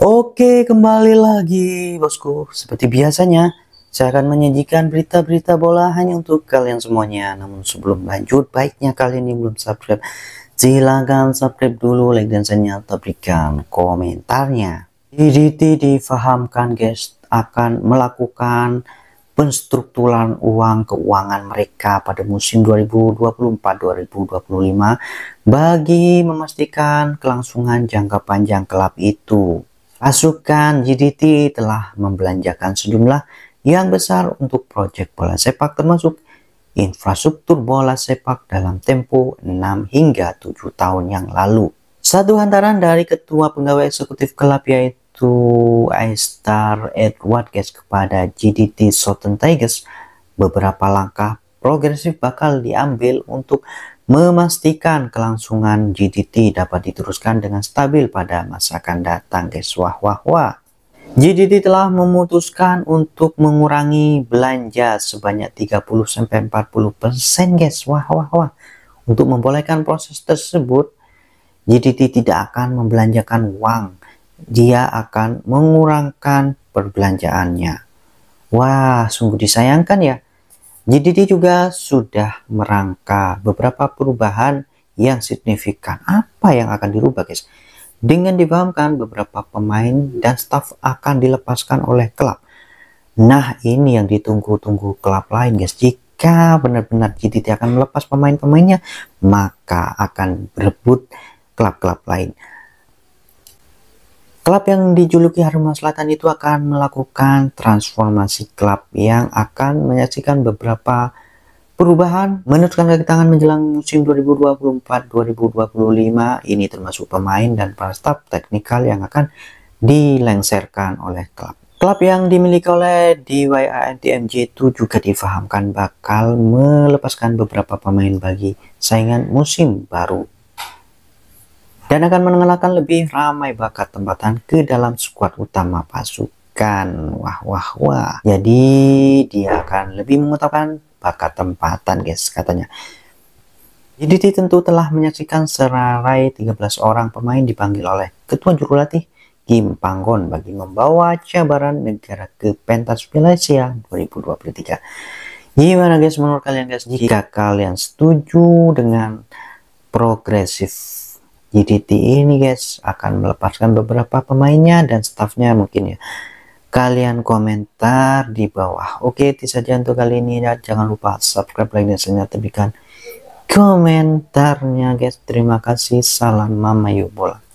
Oke, kembali lagi bosku. Seperti biasanya, saya akan menyajikan berita-berita bola hanya untuk kalian semuanya. Namun sebelum lanjut, baiknya kalian yang belum subscribe, silahkan subscribe dulu, like dan share, berikan komentarnya. DDT difahamkan guys akan melakukan penstrukturan uang keuangan mereka pada musim 2024-2025 bagi memastikan kelangsungan jangka panjang klub itu. Pasukan GDT telah membelanjakan sejumlah yang besar untuk proyek bola sepak termasuk infrastruktur bola sepak dalam tempo 6 hingga 7 tahun yang lalu. Satu hantaran dari ketua pegawai eksekutif klub yaitu Aistar Edward Guest kepada GDT Southern Tigers beberapa langkah progresif bakal diambil untuk memastikan kelangsungan GDT dapat diteruskan dengan stabil pada masa akan datang guys wah wah wah GDT telah memutuskan untuk mengurangi belanja sebanyak 30-40% guys wah wah wah untuk membolehkan proses tersebut GDT tidak akan membelanjakan uang dia akan mengurangkan perbelanjaannya wah sungguh disayangkan ya GDD juga sudah merangka beberapa perubahan yang signifikan. Apa yang akan dirubah guys? Dengan dipahamkan beberapa pemain dan staf akan dilepaskan oleh klub. Nah ini yang ditunggu-tunggu klub lain guys. Jika benar-benar GDD akan melepas pemain-pemainnya maka akan berebut klub-klub lain. Klub yang dijuluki Harimau Selatan itu akan melakukan transformasi klub yang akan menyaksikan beberapa perubahan menurutkan kaki tangan menjelang musim 2024-2025 ini termasuk pemain dan para staf teknikal yang akan dilengserkan oleh klub. Klub yang dimiliki oleh DYANTMJ itu juga difahamkan bakal melepaskan beberapa pemain bagi saingan musim baru dan akan mengalahkan lebih ramai bakat tempatan ke dalam skuad utama pasukan. Wah, wah, wah. Jadi dia akan lebih mengutamakan bakat tempatan guys katanya. YDT tentu telah menyaksikan serarai 13 orang pemain dipanggil oleh Ketua Jurulatih Kim Panggon bagi membawa cabaran negara ke pentas Malaysia 2023. Gimana guys menurut kalian guys jika kalian setuju dengan progresif JDT ini guys akan melepaskan beberapa pemainnya dan staffnya mungkin ya kalian komentar di bawah oke itu saja untuk kali ini ya jangan lupa subscribe like dan share senyatakan komentarnya guys terima kasih salam mama yuk bola